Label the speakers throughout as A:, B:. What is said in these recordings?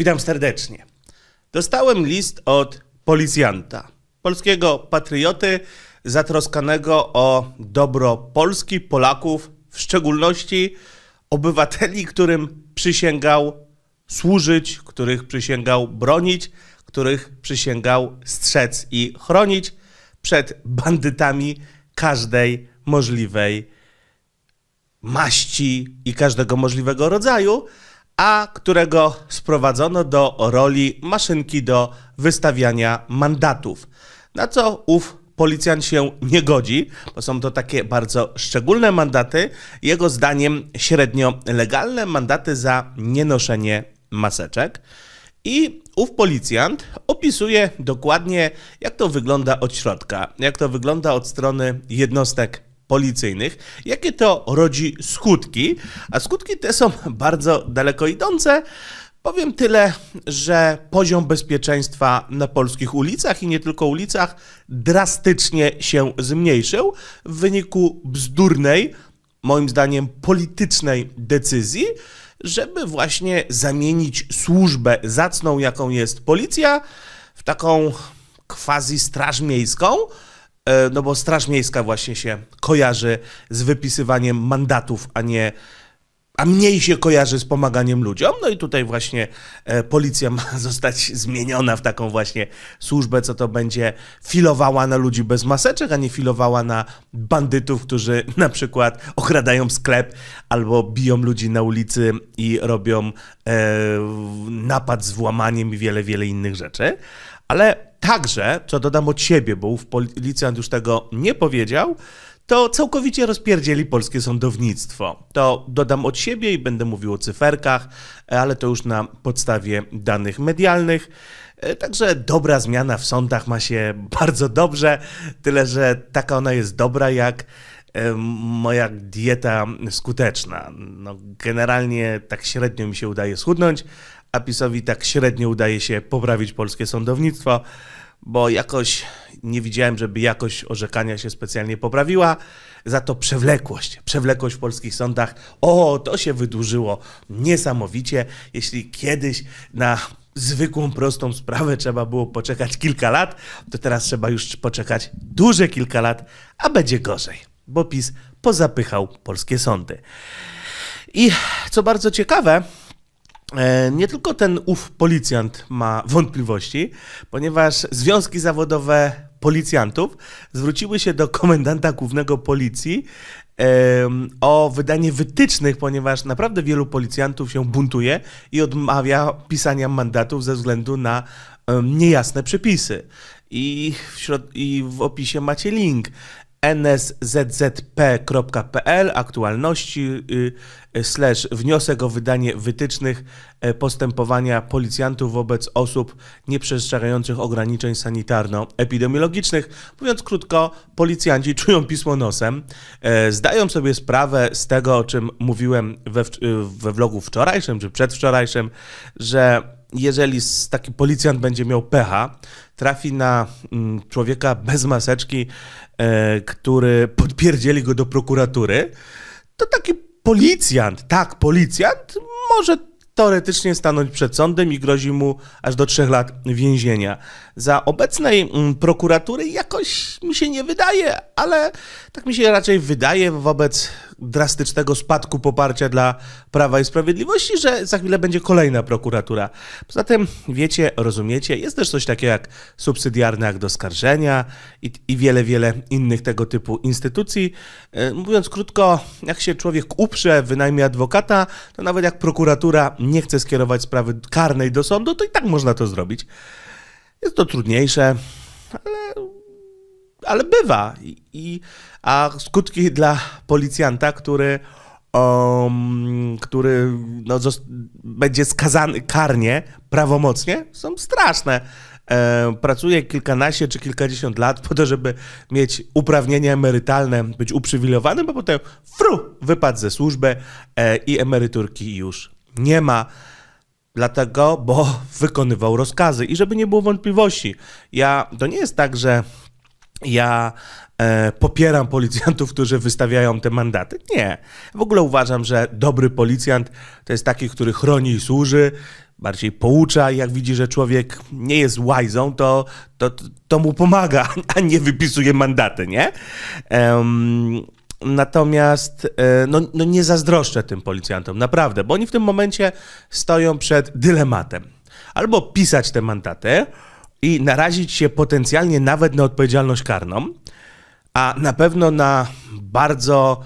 A: Witam serdecznie. Dostałem list od policjanta, polskiego patrioty zatroskanego o dobro Polski, Polaków, w szczególności obywateli, którym przysięgał służyć, których przysięgał bronić, których przysięgał strzec i chronić przed bandytami każdej możliwej maści i każdego możliwego rodzaju, a którego sprowadzono do roli maszynki do wystawiania mandatów. Na co ów policjant się nie godzi, bo są to takie bardzo szczególne mandaty, jego zdaniem średnio legalne mandaty za nienoszenie maseczek. I ów policjant opisuje dokładnie, jak to wygląda od środka, jak to wygląda od strony jednostek policyjnych. Jakie to rodzi skutki? A skutki te są bardzo daleko idące. Powiem tyle, że poziom bezpieczeństwa na polskich ulicach i nie tylko ulicach drastycznie się zmniejszył w wyniku bzdurnej, moim zdaniem politycznej decyzji, żeby właśnie zamienić służbę zacną, jaką jest policja, w taką quasi straż miejską, E, no bo Straż Miejska właśnie się kojarzy z wypisywaniem mandatów, a nie a mniej się kojarzy z pomaganiem ludziom. No i tutaj właśnie e, policja ma zostać zmieniona w taką właśnie służbę, co to będzie filowała na ludzi bez maseczek, a nie filowała na bandytów, którzy na przykład okradają sklep albo biją ludzi na ulicy i robią e, napad z włamaniem i wiele, wiele innych rzeczy. Ale także, co dodam od siebie, bo ów policjant już tego nie powiedział, to całkowicie rozpierdzieli polskie sądownictwo. To dodam od siebie i będę mówił o cyferkach, ale to już na podstawie danych medialnych. E, także dobra zmiana w sądach ma się bardzo dobrze, tyle że taka ona jest dobra jak e, moja dieta skuteczna. No, generalnie tak średnio mi się udaje schudnąć, a PiSowi tak średnio udaje się poprawić polskie sądownictwo, bo jakoś nie widziałem, żeby jakość orzekania się specjalnie poprawiła. Za to przewlekłość, przewlekłość w polskich sądach, o, to się wydłużyło niesamowicie. Jeśli kiedyś na zwykłą, prostą sprawę trzeba było poczekać kilka lat, to teraz trzeba już poczekać duże kilka lat, a będzie gorzej, bo PiS pozapychał polskie sądy. I co bardzo ciekawe, E, nie tylko ten ów policjant ma wątpliwości, ponieważ związki zawodowe policjantów zwróciły się do komendanta głównego policji e, o wydanie wytycznych, ponieważ naprawdę wielu policjantów się buntuje i odmawia pisania mandatów ze względu na niejasne przepisy. I w, środ- I w opisie macie link nszzp.pl aktualności y, y, slash wniosek o wydanie wytycznych y, postępowania policjantów wobec osób nieprzestrzegających ograniczeń sanitarno-epidemiologicznych. Mówiąc krótko, policjanci czują pismo nosem, zdają sobie sprawę z tego, o czym mówiłem we, we vlogu wczorajszym czy przedwczorajszym, że jeżeli taki policjant będzie miał pecha, trafi na mm, człowieka bez maseczki, e, który podpierdzieli go do prokuratury, to taki policjant, tak, policjant może teoretycznie stanąć przed sądem i grozi mu aż do trzech lat więzienia. Za obecnej mm, prokuratury jakoś mi się nie wydaje, ale tak mi się raczej wydaje wobec drastycznego spadku poparcia dla Prawa i Sprawiedliwości, że za chwilę będzie kolejna prokuratura. Poza tym, wiecie, rozumiecie, jest też coś takiego jak subsydiarny akt oskarżenia i, i wiele, wiele innych tego typu instytucji. E, mówiąc krótko, jak się człowiek uprze, wynajmie adwokata, to nawet jak prokuratura nie chce skierować sprawy karnej do sądu, to i tak można to zrobić. Jest to trudniejsze, ale ale bywa. I, I, a skutki dla policjanta, który, um, który no, będzie skazany karnie, prawomocnie, są straszne. E, pracuje kilkanaście czy kilkadziesiąt lat po to, żeby mieć uprawnienia emerytalne, być uprzywilejowanym, bo potem fru, wypadł ze służby e, i emeryturki już nie ma. Dlatego, bo wykonywał rozkazy. I żeby nie było wątpliwości, ja to nie jest tak, że ja e, popieram policjantów, którzy wystawiają te mandaty. Nie. W ogóle uważam, że dobry policjant to jest taki, który chroni i służy, bardziej poucza. Jak widzi, że człowiek nie jest łajzą, to, to, to mu pomaga, a nie wypisuje mandaty, nie? Natomiast e, no, no, nie zazdroszczę tym policjantom, naprawdę, bo oni w tym momencie stoją przed dylematem. Albo pisać te mandaty, i narazić się potencjalnie nawet na odpowiedzialność karną, a na pewno na bardzo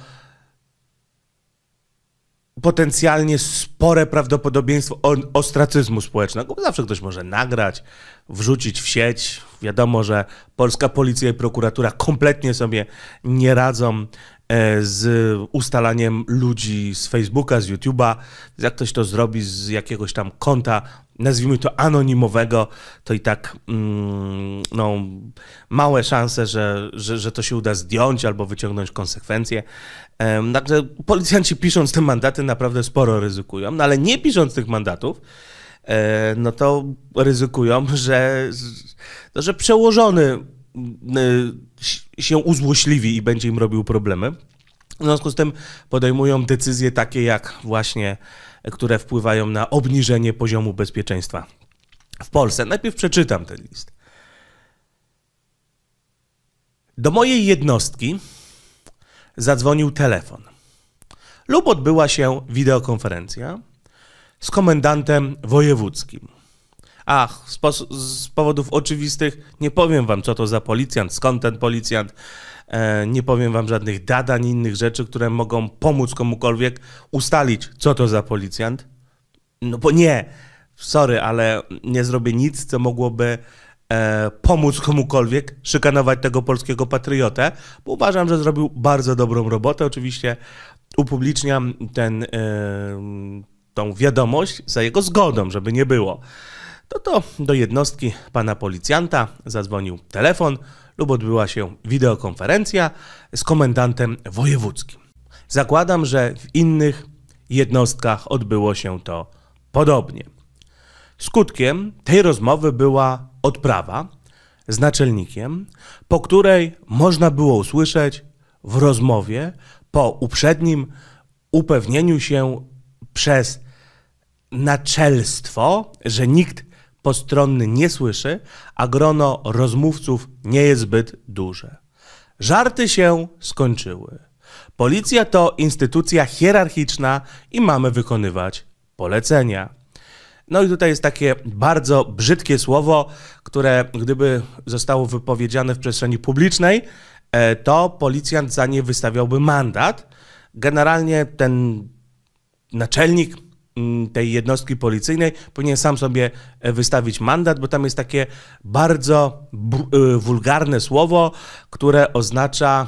A: potencjalnie spore prawdopodobieństwo ostracyzmu społecznego. Zawsze ktoś może nagrać, wrzucić w sieć. Wiadomo, że polska policja i prokuratura kompletnie sobie nie radzą e, z ustalaniem ludzi z Facebooka, z YouTube'a. Jak ktoś to zrobi z jakiegoś tam konta, nazwijmy to anonimowego, to i tak mm, no, małe szanse, że, że, że to się uda zdjąć albo wyciągnąć konsekwencje. także policjanci pisząc te mandaty naprawdę sporo ryzykują, no ale nie pisząc tych mandatów, e, no to ryzykują, że, no, że przełożony y, się uzłośliwi i będzie im robił problemy. W związku z tym podejmują decyzje takie jak właśnie które wpływają na obniżenie poziomu bezpieczeństwa w Polsce. Najpierw przeczytam ten list. Do mojej jednostki zadzwonił telefon lub odbyła się wideokonferencja z komendantem wojewódzkim. Ach, z, powodów oczywistych nie powiem wam, co to za policjant, skąd ten policjant, E, nie powiem wam żadnych dadań, innych rzeczy, które mogą pomóc komukolwiek ustalić, co to za policjant. No bo nie, sorry, ale nie zrobię nic, co mogłoby e, pomóc komukolwiek szykanować tego polskiego patriotę, bo uważam, że zrobił bardzo dobrą robotę. Oczywiście upubliczniam ten, e, tą wiadomość za jego zgodą, żeby nie było. No to do jednostki pana policjanta zadzwonił telefon, lub odbyła się wideokonferencja z komendantem wojewódzkim. Zakładam, że w innych jednostkach odbyło się to podobnie. Skutkiem tej rozmowy była odprawa z naczelnikiem, po której można było usłyszeć w rozmowie po uprzednim upewnieniu się przez naczelstwo, że nikt postronny nie słyszy, a grono rozmówców nie jest zbyt duże. Żarty się skończyły. Policja to instytucja hierarchiczna i mamy wykonywać polecenia. No i tutaj jest takie bardzo brzydkie słowo, które gdyby zostało wypowiedziane w przestrzeni publicznej, e, to policjant za nie wystawiałby mandat. Generalnie ten naczelnik Mm, tej jednostki policyjnej, powinien sam sobie e, wystawić mandat, bo tam jest takie bardzo e, wulgarne słowo, które oznacza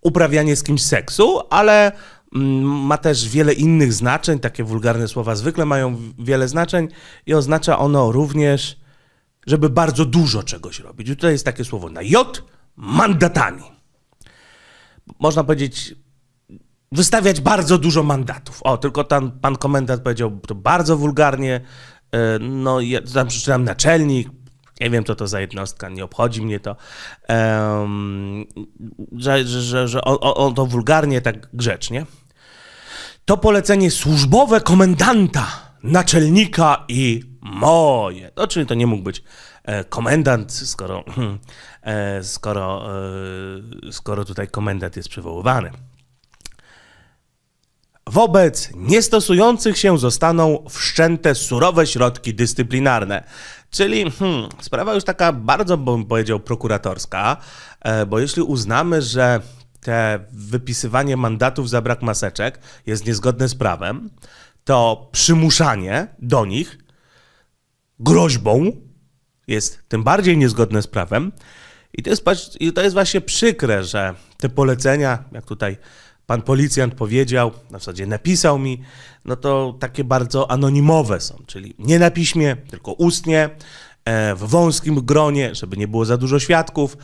A: uprawianie z kimś seksu, ale mm, ma też wiele innych znaczeń. Takie wulgarne słowa zwykle mają wiele znaczeń i oznacza ono również, żeby bardzo dużo czegoś robić. I tutaj jest takie słowo na J mandatami. Można powiedzieć, wystawiać bardzo dużo mandatów. O, tylko tam pan komendant powiedział to bardzo wulgarnie. E, no, ja tam przeczytałem naczelnik, nie wiem, co to za jednostka, nie obchodzi mnie to, um, że, że, że on, on, to wulgarnie, tak grzecznie. To polecenie służbowe komendanta, naczelnika i moje. No, czyli to nie mógł być e, komendant, skoro, e, skoro, skoro tutaj komendant jest przywoływany. Wobec niestosujących się zostaną wszczęte surowe środki dyscyplinarne. Czyli hmm, sprawa już taka bardzo, bym powiedział, prokuratorska, e, bo jeśli uznamy, że te wypisywanie mandatów za brak maseczek jest niezgodne z prawem, to przymuszanie do nich groźbą jest tym bardziej niezgodne z prawem. I to jest, i to jest właśnie przykre, że te polecenia, jak tutaj pan policjant powiedział, na zasadzie napisał mi, no to takie bardzo anonimowe są, czyli nie na piśmie, tylko ustnie, e, w wąskim gronie, żeby nie było za dużo świadków,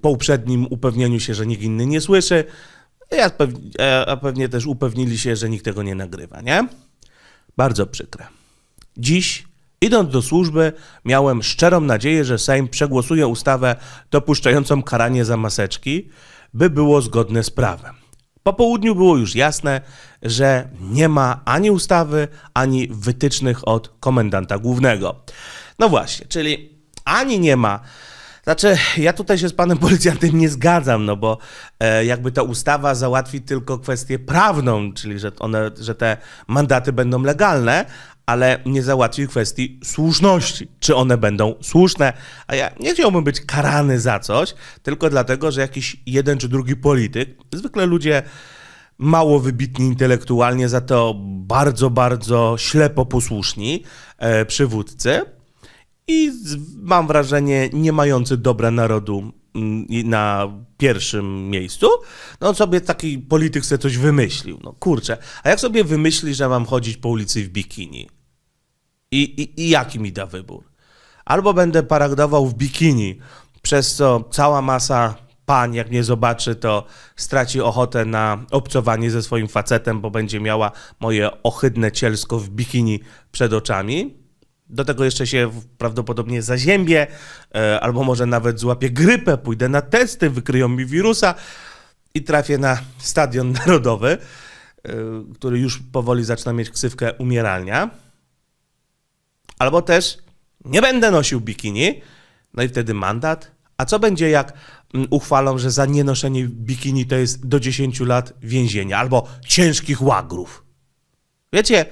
A: po uprzednim upewnieniu się, że nikt inny nie słyszy, e, a pewnie też upewnili się, że nikt tego nie nagrywa, nie? Bardzo przykre. Dziś, idąc do służby, miałem szczerą nadzieję, że Sejm przegłosuje ustawę dopuszczającą karanie za maseczki, by było zgodne z prawem. Po południu było już jasne, że nie ma ani ustawy, ani wytycznych od komendanta głównego. No właśnie, czyli ani nie ma. Znaczy, ja tutaj się z panem policjantem nie zgadzam, no bo e, jakby ta ustawa załatwi tylko kwestię prawną, czyli że, one, że te mandaty będą legalne, ale nie załatwi kwestii słuszności, czy one będą słuszne. A ja nie chciałbym być karany za coś, tylko dlatego, że jakiś jeden czy drugi polityk, zwykle ludzie mało wybitni intelektualnie, za to bardzo, bardzo ślepo posłuszni e, przywódcy i mam wrażenie nie mający dobra narodu na pierwszym miejscu, no on sobie taki polityk sobie coś wymyślił. No kurczę, a jak sobie wymyśli, że mam chodzić po ulicy w bikini? I, i, i jaki mi da wybór? Albo będę paragdował w bikini, przez co cała masa pań, jak mnie zobaczy, to straci ochotę na obcowanie ze swoim facetem, bo będzie miała moje ohydne cielsko w bikini przed oczami. Do tego jeszcze się prawdopodobnie zaziębię, e, albo może nawet złapię grypę, pójdę na testy, wykryją mi wirusa i trafię na stadion narodowy, e, który już powoli zaczyna mieć ksywkę umieralnia. Albo też nie będę nosił bikini, no i wtedy mandat. A co będzie, jak mm, uchwalą, że za nienoszenie bikini to jest do 10 lat więzienia albo ciężkich łagrów? Wiecie,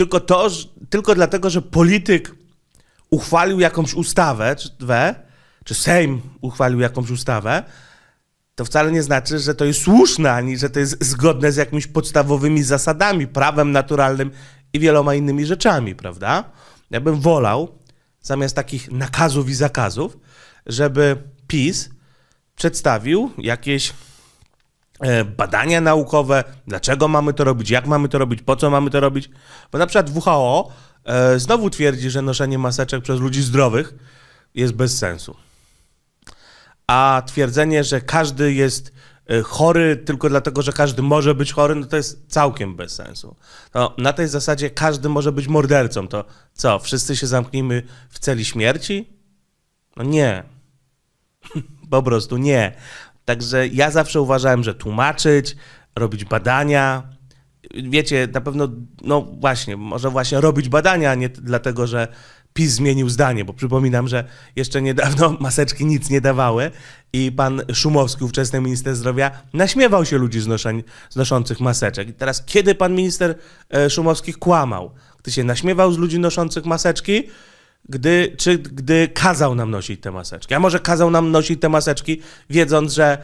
A: tylko to, że, tylko dlatego, że polityk uchwalił jakąś ustawę, czy we, czy Sejm uchwalił jakąś ustawę, to wcale nie znaczy, że to jest słuszne, ani że to jest zgodne z jakimiś podstawowymi zasadami, prawem naturalnym i wieloma innymi rzeczami, prawda? Ja bym wolał, zamiast takich nakazów i zakazów, żeby PiS przedstawił jakieś E, badania naukowe, dlaczego mamy to robić, jak mamy to robić, po co mamy to robić. Bo na przykład WHO e, znowu twierdzi, że noszenie maseczek przez ludzi zdrowych jest bez sensu. A twierdzenie, że każdy jest e, chory tylko dlatego, że każdy może być chory, no to jest całkiem bez sensu. No, na tej zasadzie każdy może być mordercą. To co, wszyscy się zamknijmy w celi śmierci? No nie. po prostu nie. Także ja zawsze uważałem, że tłumaczyć, robić badania, wiecie, na pewno, no właśnie, może właśnie robić badania, nie dlatego, że PiS zmienił zdanie, bo przypominam, że jeszcze niedawno maseczki nic nie dawały i pan Szumowski, ówczesny minister zdrowia, naśmiewał się ludzi znoszeń, znoszących maseczek. I teraz, kiedy pan minister e, Szumowski kłamał? Gdy się naśmiewał z ludzi noszących maseczki, gdy, czy gdy kazał nam nosić te maseczki. A może kazał nam nosić te maseczki, wiedząc, że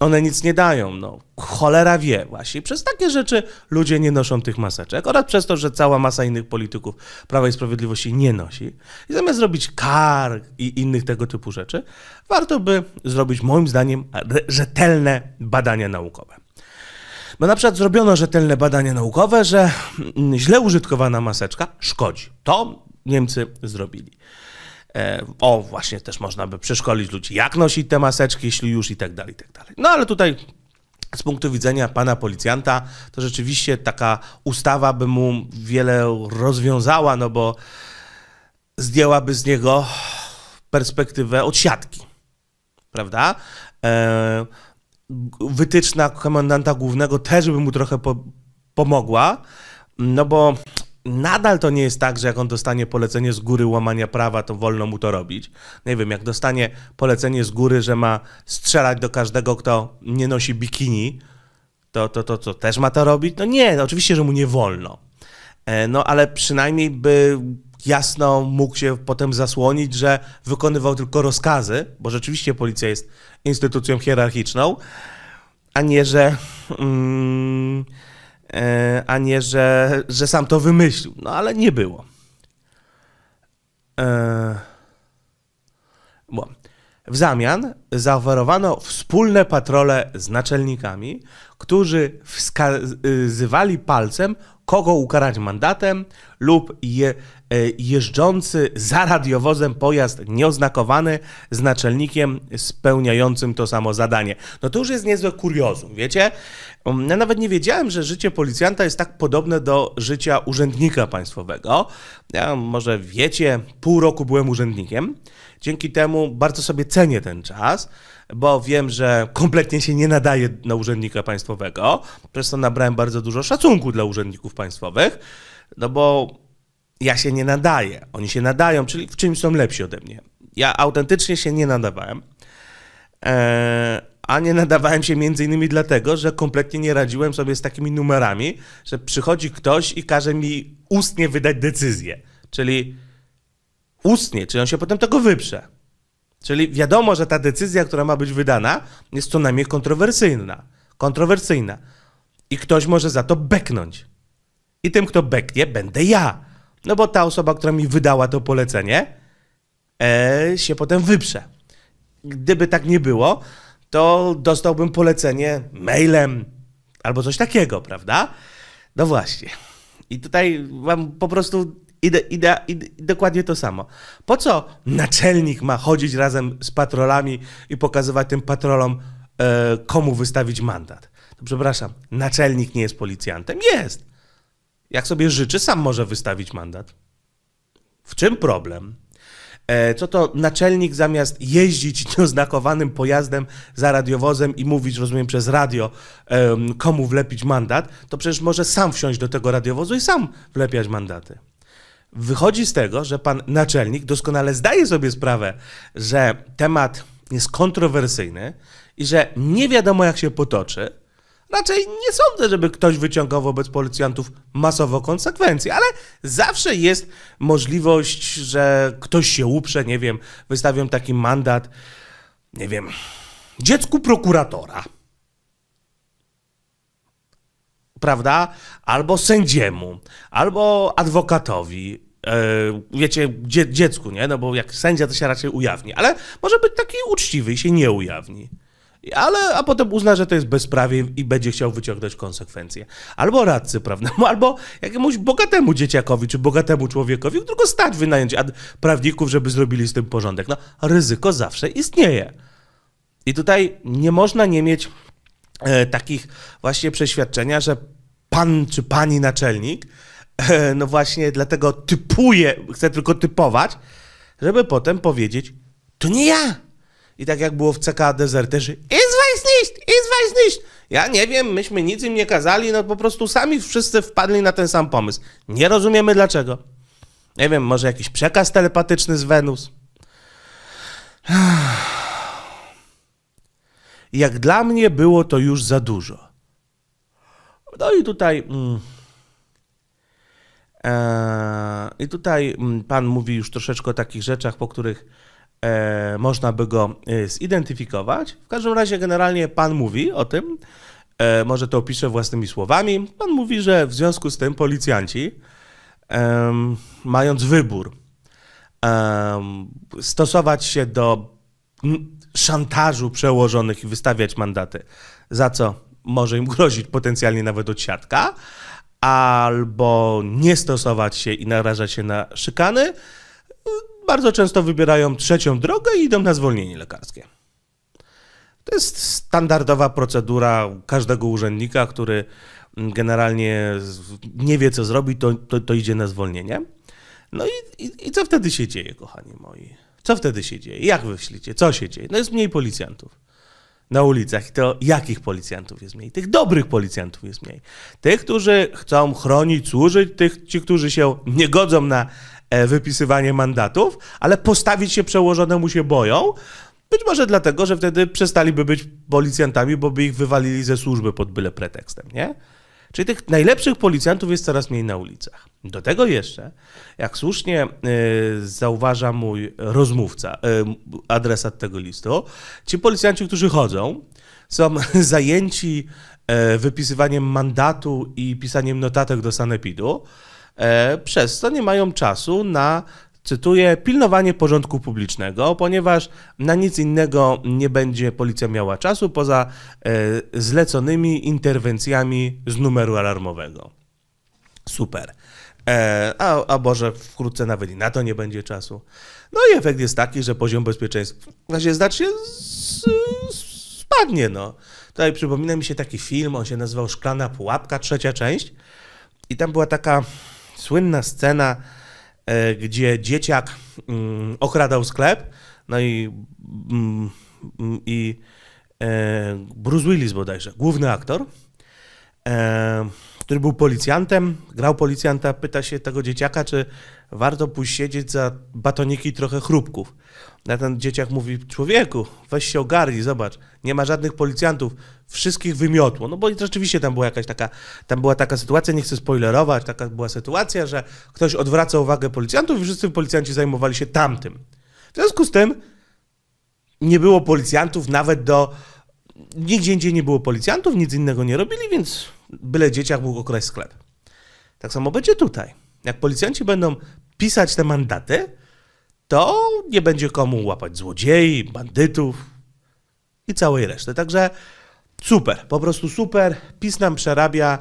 A: one nic nie dają. No, cholera wie właśnie. Przez takie rzeczy ludzie nie noszą tych maseczek oraz przez to, że cała masa innych polityków Prawa i Sprawiedliwości nie nosi. I zamiast zrobić kar i innych tego typu rzeczy, warto by zrobić moim zdaniem rzetelne badania naukowe. Bo na przykład zrobiono rzetelne badania naukowe, że mm, źle użytkowana maseczka szkodzi. To Niemcy zrobili. E, o, właśnie też można by przeszkolić ludzi, jak nosić te maseczki, jeśli już i tak dalej, i tak dalej. No ale tutaj z punktu widzenia pana policjanta, to rzeczywiście taka ustawa by mu wiele rozwiązała, no bo zdjęłaby z niego perspektywę odsiadki, prawda? E, wytyczna komendanta głównego też by mu trochę po pomogła, no bo nadal to nie jest tak, że jak on dostanie polecenie z góry łamania prawa, to wolno mu to robić. Nie wiem, jak dostanie polecenie z góry, że ma strzelać do każdego, kto nie nosi bikini, to, to, to, to też ma to robić? No nie, no oczywiście, że mu nie wolno. E, no ale przynajmniej by jasno mógł się potem zasłonić, że wykonywał tylko rozkazy, bo rzeczywiście policja jest instytucją hierarchiczną, a nie, że... Mm, E, a nie, że, że sam to wymyślił. No ale nie było. E, bo w zamian zaoferowano wspólne patrole z naczelnikami, którzy wskazywali y, palcem kogo ukarać mandatem lub je, e, jeżdżący za radiowozem pojazd nieoznakowany z naczelnikiem spełniającym to samo zadanie. No to już jest niezłe kuriozum, wiecie? Mm, ja nawet nie wiedziałem, że życie policjanta jest tak podobne do życia urzędnika państwowego. Ja może wiecie, pół roku byłem urzędnikiem. Dzięki temu bardzo sobie cenię ten czas, bo wiem, że kompletnie się nie nadaje na urzędnika państwowego, przez to nabrałem bardzo dużo szacunku dla urzędników państwowych, no bo ja się nie nadaję, oni się nadają, czyli w czymś są lepsi ode mnie. Ja autentycznie się nie nadawałem, e, a nie nadawałem się między innymi dlatego, że kompletnie nie radziłem sobie z takimi numerami, że przychodzi ktoś i każe mi ustnie wydać decyzję, czyli ustnie, czyli on się potem tego wyprze. Czyli wiadomo, że ta decyzja, która ma być wydana, jest co najmniej kontrowersyjna. Kontrowersyjna. I ktoś może za to beknąć. I tym, kto beknie, będę ja. No bo ta osoba, która mi wydała to polecenie, e, się potem wyprze. Gdyby tak nie było, to dostałbym polecenie mailem albo coś takiego, prawda? No właśnie. I tutaj mam po prostu i, de, i, de, i, dokładnie to samo. Po co naczelnik ma chodzić razem z patrolami i pokazywać tym patrolom, e, komu wystawić mandat? To przepraszam, naczelnik nie jest policjantem? Jest. Jak sobie życzy, sam może wystawić mandat. W czym problem? E, co to naczelnik zamiast jeździć nieoznakowanym pojazdem za radiowozem i mówić, rozumiem, przez radio, komu wlepić mandat, to przecież może sam wsiąść do tego radiowozu i sam wlepiać mandaty. Wychodzi z tego, że pan naczelnik doskonale zdaje sobie sprawę, że temat jest kontrowersyjny i że nie wiadomo jak się potoczy. Raczej nie sądzę, żeby ktoś wyciągał wobec policjantów masowo konsekwencje, ale zawsze jest możliwość, że ktoś się uprze, nie wiem, wystawią taki mandat, nie wiem, dziecku prokuratora prawda? Albo sędziemu, albo adwokatowi, e, wiecie, dziecku, nie? No bo jak sędzia to się raczej ujawni, ale może być taki uczciwy i się nie ujawni. Ale, a potem uzna, że to jest bezprawie i będzie chciał wyciągnąć konsekwencje. Albo radcy prawnemu, albo jakiemuś bogatemu dzieciakowi, czy bogatemu człowiekowi, którego stać wynająć ad prawników, żeby zrobili z tym porządek. No, ryzyko zawsze istnieje. I tutaj nie można nie mieć E, takich właśnie przeświadczenia, że pan czy pani naczelnik, e, no właśnie dlatego typuje, chce tylko typować, żeby potem powiedzieć, to nie ja. I tak jak było w CK Deserterzy, ist weiß nicht, ist weiß nicht. Ja nie wiem, myśmy nic im nie kazali, no po prostu sami wszyscy wpadli na ten sam pomysł. Nie rozumiemy dlaczego. Nie wiem, może jakiś przekaz telepatyczny z Wenus. Jak dla mnie było to już za dużo. No i tutaj. Mm, e, I tutaj mm, pan mówi już troszeczkę o takich rzeczach, po których e, można by go e, zidentyfikować. W każdym razie, generalnie pan mówi o tym, e, może to opiszę własnymi słowami. Pan mówi, że w związku z tym policjanci, mając wybór, stosować się do szantażu przełożonych i wystawiać mandaty, za co może im grozić potencjalnie nawet odsiadka, albo nie stosować się i narażać się na szykany, bardzo często wybierają trzecią drogę i idą na zwolnienie lekarskie. To jest standardowa procedura każdego urzędnika, który generalnie nie wie, co zrobić, to, to, to idzie na zwolnienie. No i, i, i co wtedy się dzieje, kochani moi? Co wtedy się dzieje? Jak wy myślicie? Co się dzieje? No jest mniej policjantów na ulicach. I to jakich policjantów jest mniej? Tych dobrych policjantów jest mniej. Tych, którzy chcą chronić, służyć, tych, ci, którzy się nie godzą na e, wypisywanie mandatów, ale postawić się przełożonemu się boją. Być może dlatego, że wtedy przestaliby być policjantami, bo by ich wywalili ze służby pod byle pretekstem, nie? Czyli tych najlepszych policjantów jest coraz mniej na ulicach. Do tego jeszcze, jak słusznie e, zauważa mój rozmówca, e, adresat tego listu, ci policjanci, którzy chodzą, są zajęci e, wypisywaniem mandatu i pisaniem notatek do sanepidu, przez to nie mają czasu na cytuję, pilnowanie porządku publicznego, ponieważ na nic innego nie będzie policja miała czasu poza e, zleconymi interwencjami z numeru alarmowego. Super. E, a, a Boże, wkrótce nawet i na to nie będzie czasu. No i efekt jest taki, że poziom bezpieczeństwa znaczy znacznie z, spadnie. No. Tutaj przypomina mi się taki film, on się nazywał Szklana Pułapka, trzecia część. I tam była taka słynna scena, E, gdzie dzieciak mm, okradał sklep, no i, mm, mm, i e, Bruce Willis bodajże, główny aktor, e, który był policjantem, grał policjanta, pyta się tego dzieciaka, czy warto pójść siedzieć za batoniki trochę chrupków na ten dzieciak mówi, człowieku, weź się ogarnij, zobacz, nie ma żadnych policjantów, wszystkich wymiotło. No bo rzeczywiście tam była jakaś taka, tam była taka sytuacja, nie chcę spoilerować, taka była sytuacja, że ktoś odwraca uwagę policjantów i wszyscy policjanci zajmowali się tamtym. W związku z tym nie było policjantów nawet do... Nigdzie indziej nie było policjantów, nic innego nie robili, więc byle dzieciak mógł okraść sklep. Tak samo będzie tutaj. Jak policjanci będą pisać te mandaty, to nie będzie komu łapać złodziei, bandytów i całej reszty. Także super, po prostu super. PiS nam przerabia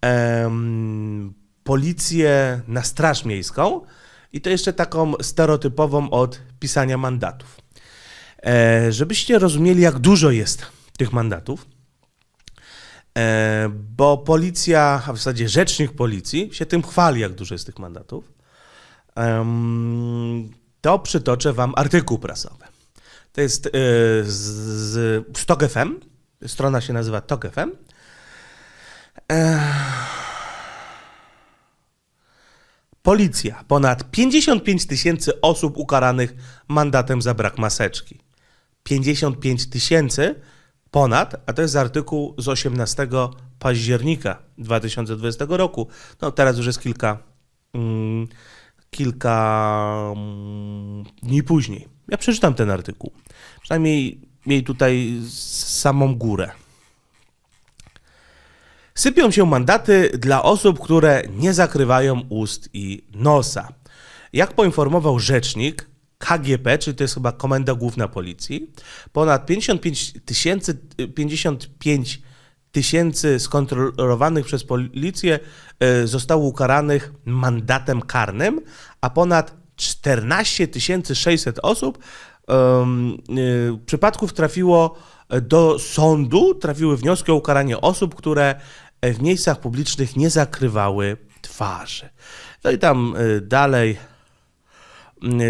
A: em, policję na Straż Miejską i to jeszcze taką stereotypową od pisania mandatów. E, żebyście rozumieli, jak dużo jest tych mandatów, e, bo policja, a w zasadzie rzecznik policji się tym chwali, jak dużo jest tych mandatów. Um, to przytoczę wam artykuł prasowy. To jest e, z, z, z Strona się nazywa Tok e, Policja. Ponad 55 tysięcy osób ukaranych mandatem za brak maseczki. 55 tysięcy ponad, a to jest artykuł z 18 października 2020 roku. No teraz już jest kilka... Mm, kilka mm, dni później. Ja przeczytam ten artykuł. Przynajmniej miej tutaj samą górę. Sypią się mandaty dla osób, które nie zakrywają ust i nosa. Jak poinformował rzecznik KGP, czyli to jest chyba Komenda Główna Policji, ponad 55 tysięcy, 55 tysięcy skontrolowanych przez policję e, zostało ukaranych mandatem karnym, a ponad 14 600 osób e, przypadków trafiło do sądu, trafiły wnioski o ukaranie osób, które e, w miejscach publicznych nie zakrywały twarzy. No i tam dalej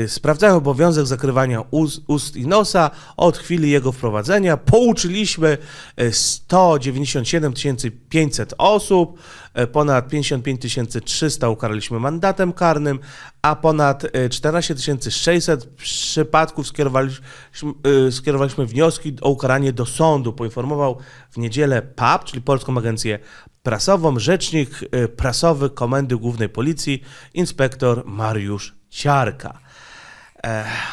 A: sprawdzają obowiązek zakrywania ust, ust, i nosa od chwili jego wprowadzenia. Pouczyliśmy 197 e, 500 osób, e, ponad 55 300 ukaraliśmy mandatem karnym, a ponad 14 e, 600 przypadków skierowaliśmy, skierowaliśmy wnioski o ukaranie do sądu. Poinformował w niedzielę PAP, czyli Polską Agencję Prasową, rzecznik prasowy Komendy Głównej Policji, inspektor Mariusz ciarka,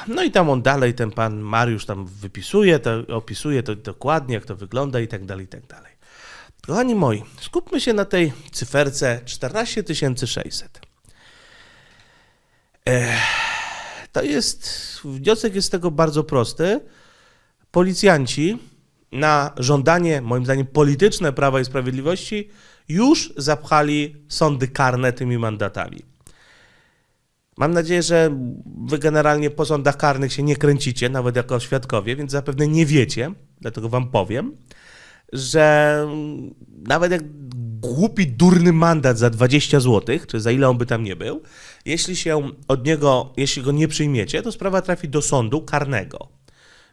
A: No i tam on dalej, ten pan Mariusz tam wypisuje, to, opisuje to dokładnie, jak to wygląda i tak dalej, i tak dalej. Kochani moi, skupmy się na tej cyferce 14600. To jest, wniosek jest z tego bardzo prosty. Policjanci na żądanie, moim zdaniem, polityczne Prawa i Sprawiedliwości już zapchali sądy karne tymi mandatami. Mam nadzieję, że wy generalnie po sądach karnych się nie kręcicie, nawet jako świadkowie, więc zapewne nie wiecie, dlatego wam powiem, że nawet jak głupi, durny mandat za 20 zł, czy za ile on by tam nie był, jeśli się od niego, jeśli go nie przyjmiecie, to sprawa trafi do sądu karnego.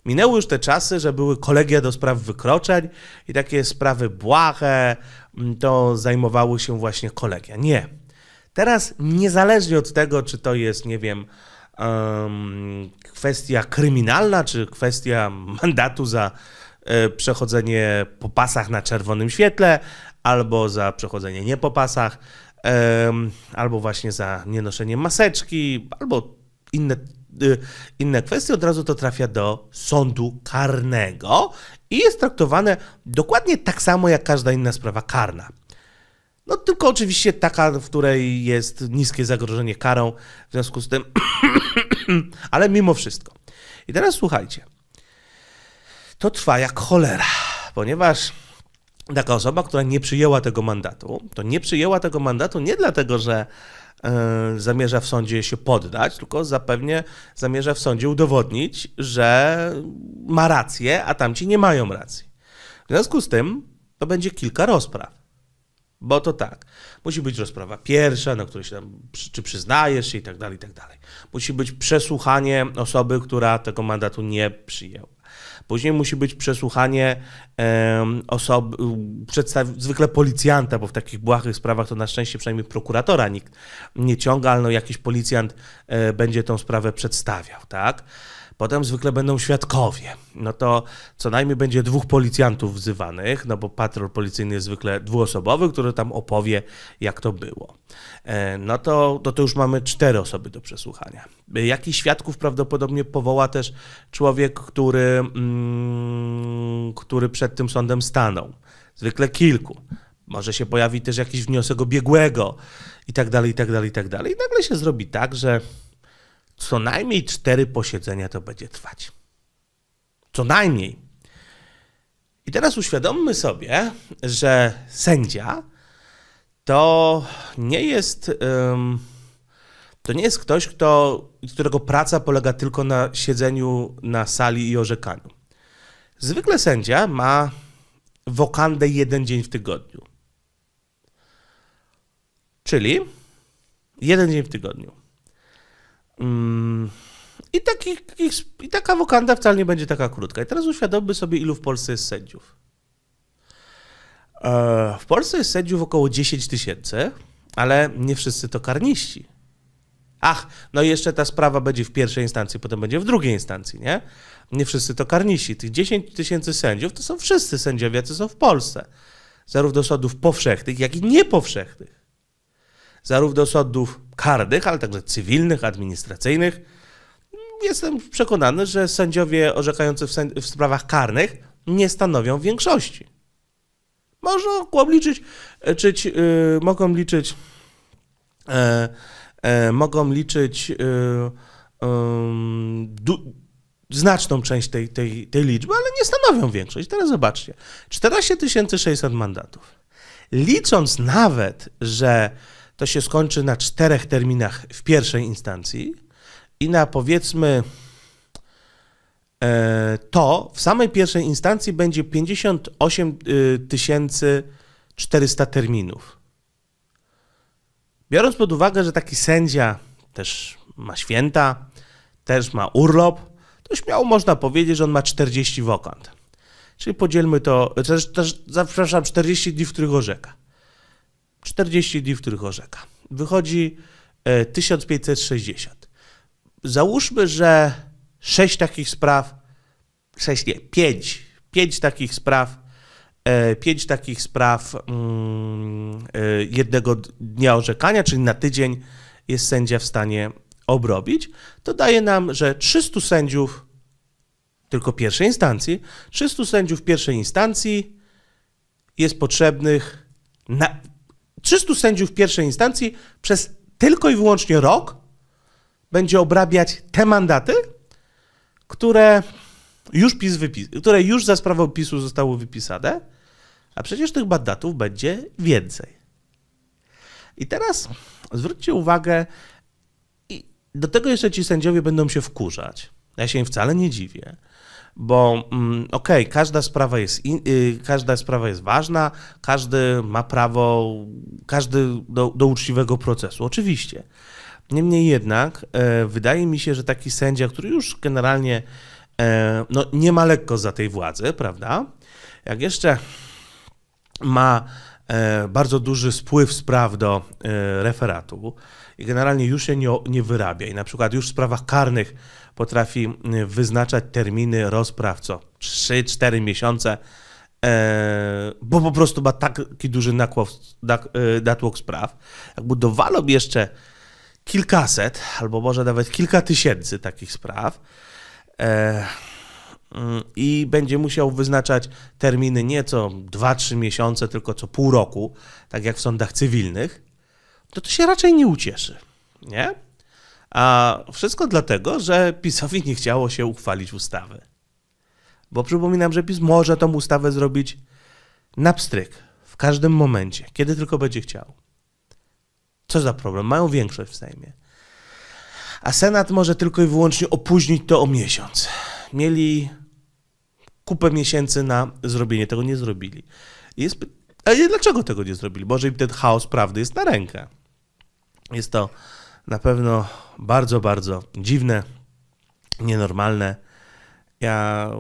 A: Minęły już te czasy, że były kolegia do spraw wykroczeń i takie sprawy błahe, to zajmowały się właśnie kolegia. Nie. Teraz niezależnie od tego, czy to jest, nie wiem, um, kwestia kryminalna, czy kwestia mandatu za y, przechodzenie po pasach na czerwonym świetle, albo za przechodzenie nie po pasach, albo właśnie za nienoszenie maseczki, albo inne y, inne kwestie, od razu to trafia do sądu karnego i jest traktowane dokładnie tak samo jak każda inna sprawa karna. No tylko oczywiście taka, w której jest niskie zagrożenie karą, w związku z tym, ale mimo wszystko. I teraz słuchajcie, to trwa jak cholera, ponieważ taka osoba, która nie przyjęła tego mandatu, to nie przyjęła tego mandatu nie dlatego, że e, zamierza w sądzie się poddać, tylko zapewnie zamierza w sądzie udowodnić, że ma rację, a tamci nie mają racji. W związku z tym to będzie kilka rozpraw. Bo to tak, musi być rozprawa pierwsza, na której się tam, czy przyznajesz się i tak dalej, i tak dalej. Musi być przesłuchanie osoby, która tego mandatu nie przyjęła. Później musi być przesłuchanie um, osoby, przedstaw- zwykle policjanta, bo w takich błahych sprawach to na szczęście przynajmniej prokuratora nikt nie ciąga, ale no jakiś policjant e, będzie tą sprawę przedstawiał, tak? Potem zwykle będą świadkowie. No to co najmniej będzie dwóch policjantów wzywanych, no bo patrol policyjny jest zwykle dwuosobowy, który tam opowie, jak to było. E, no to, to, no to już mamy cztery osoby do przesłuchania. E, jakiś świadków prawdopodobnie powoła też człowiek, który, mm, który przed tym sądem stanął. Zwykle kilku. Może się pojawi też jakiś wniosek o biegłego i tak dalej, i tak dalej, i tak dalej. I nagle się zrobi tak, że co najmniej cztery posiedzenia to będzie trwać. Co najmniej. I teraz uświadommy sobie, że sędzia to nie jest. to nie jest ktoś, kto, którego praca polega tylko na siedzeniu na sali i orzekaniu. Zwykle sędzia ma wokandę jeden dzień w tygodniu. Czyli jeden dzień w tygodniu. Mm. I, taki, I taka wokanda wcale nie będzie taka krótka. I teraz uświadommy sobie, ilu w Polsce jest sędziów. E, w Polsce jest sędziów około 10 tysięcy, ale nie wszyscy to karniści. Ach, no i jeszcze ta sprawa będzie w pierwszej instancji, potem będzie w drugiej instancji, nie? Nie wszyscy to karniści. Tych 10 tysięcy sędziów to są wszyscy sędziowie, co są w Polsce. Zarówno sądów powszechnych, jak i niepowszechnych zarówno sądów karnych, ale także cywilnych, administracyjnych. Jestem przekonany, że sędziowie orzekający w, w sprawach karnych nie stanowią większości. Można obliczyć, e, czyć, yy, mogą liczyć, yy, yy, mogą liczyć znaczną część tej, tej, tej liczby, ale nie stanowią większość. Teraz zobaczcie, 14 600 mandatów. Licząc nawet, że to się skończy na czterech terminach w pierwszej instancji i na powiedzmy e, to w samej pierwszej instancji będzie 58 400 y, terminów. Biorąc pod uwagę, że taki sędzia też ma święta, też ma urlop, to śmiało można powiedzieć, że on ma 40 wokant. Czyli podzielmy to, też, też, przepraszam, 40 dni, w których orzeka. 40 dni, w których orzeka. Wychodzi 1560. E, Załóżmy, że 6 takich spraw, 6 nie, 5, 5 takich spraw, 5 e, takich spraw mm, e, jednego dnia orzekania, czyli na tydzień jest sędzia w stanie obrobić, to daje nam, że 300 sędziów tylko pierwszej instancji, 300 sędziów pierwszej instancji jest potrzebnych na, 300 sędziów pierwszej instancji przez tylko i wyłącznie rok będzie obrabiać te mandaty, które już, PiS wypis, które już za sprawą PiSu zostały wypisane, a przecież tych mandatów będzie więcej. I teraz zwróćcie uwagę, i do tego jeszcze ci sędziowie będą się wkurzać. Ja się im wcale nie dziwię bo mm, okej, okay, każda, sprawa jest in, y, każda sprawa jest ważna, każdy ma prawo, każdy do, do uczciwego procesu, oczywiście. Niemniej jednak e, wydaje mi się, że taki sędzia, który już generalnie e, no, nie ma lekko za tej władzy, prawda? Jak jeszcze ma e, bardzo duży spływ spraw do referatu i generalnie już się nie, nie wyrabia i na przykład już w sprawach karnych potrafi y, wyznaczać terminy rozpraw co 3-4 miesiące, e, bo po prostu ma taki duży natłok, y, natłok spraw. Jak budowano jeszcze kilkaset, albo może nawet kilka tysięcy takich spraw, e, y, i będzie musiał wyznaczać terminy nie co 2-3 miesiące, tylko co pół roku, tak jak w sądach cywilnych, to to się raczej nie ucieszy. Nie? A wszystko dlatego, że PiSowi nie chciało się uchwalić ustawy. Bo przypominam, że PiS może tą ustawę zrobić na pstryk, w każdym momencie, kiedy tylko będzie chciał. Co za problem? Mają większość w Sejmie. A Senat może tylko i wyłącznie opóźnić to o miesiąc. Mieli kupę miesięcy na zrobienie tego, nie zrobili. Jest pytanie, dlaczego tego nie zrobili? Może im ten chaos prawdy jest na rękę. Jest to na pewno bardzo, bardzo dziwne, nienormalne. Ja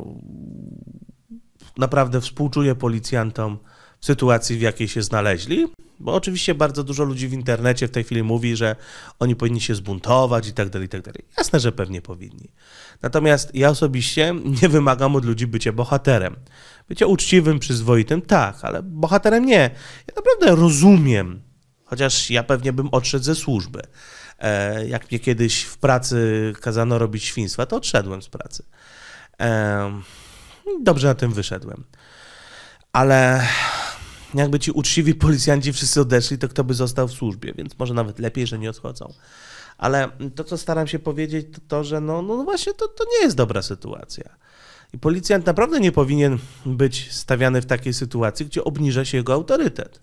A: naprawdę współczuję policjantom w sytuacji, w jakiej się znaleźli, bo oczywiście bardzo dużo ludzi w internecie w tej chwili mówi, że oni powinni się zbuntować i tak dalej, i tak dalej. Jasne, że pewnie powinni. Natomiast ja osobiście nie wymagam od ludzi bycia bohaterem. Bycia uczciwym, przyzwoitym, tak, ale bohaterem nie. Ja naprawdę rozumiem, chociaż ja pewnie bym odszedł ze służby. E, jak mnie kiedyś w pracy kazano robić świństwa, to odszedłem z pracy. Dobrze na tym wyszedłem. Ale jakby ci uczciwi policjanci wszyscy odeszli, to kto by został w służbie, więc może nawet lepiej, że nie odchodzą. Ale to, co staram się powiedzieć, to to, że no, no właśnie to, to nie jest dobra sytuacja. I policjant naprawdę nie powinien być stawiany w takiej sytuacji, gdzie obniża się jego autorytet.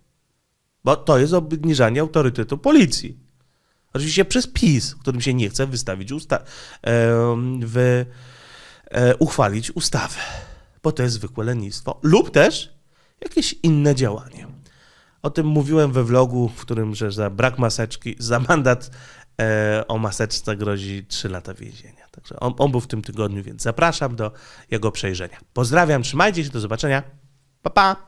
A: Bo to jest obniżanie autorytetu policji. Oczywiście przez PiS, którym się nie chce wystawić usta- w, e, uchwalić ustawy, bo to jest zwykłe lenistwo, lub też jakieś inne działanie. O tym mówiłem we vlogu, w którym że za brak maseczki, za mandat e, o maseczce grozi 3 lata więzienia. Także on, on był w tym tygodniu, więc zapraszam do jego przejrzenia. Pozdrawiam, trzymajcie się, do zobaczenia. Pa, pa!